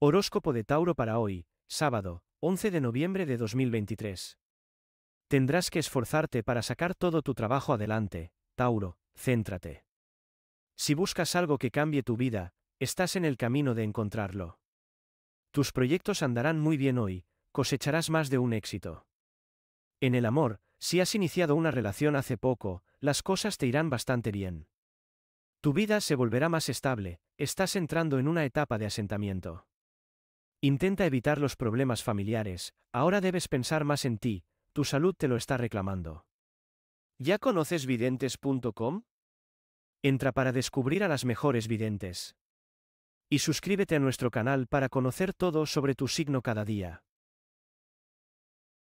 Horóscopo de Tauro para hoy, sábado, 11 de noviembre de 2023. Tendrás que esforzarte para sacar todo tu trabajo adelante, Tauro, céntrate. Si buscas algo que cambie tu vida, estás en el camino de encontrarlo. Tus proyectos andarán muy bien hoy, cosecharás más de un éxito. En el amor, si has iniciado una relación hace poco, las cosas te irán bastante bien. Tu vida se volverá más estable, estás entrando en una etapa de asentamiento. Intenta evitar los problemas familiares, ahora debes pensar más en ti, tu salud te lo está reclamando. ¿Ya conoces videntes.com? Entra para descubrir a las mejores videntes. Y suscríbete a nuestro canal para conocer todo sobre tu signo cada día.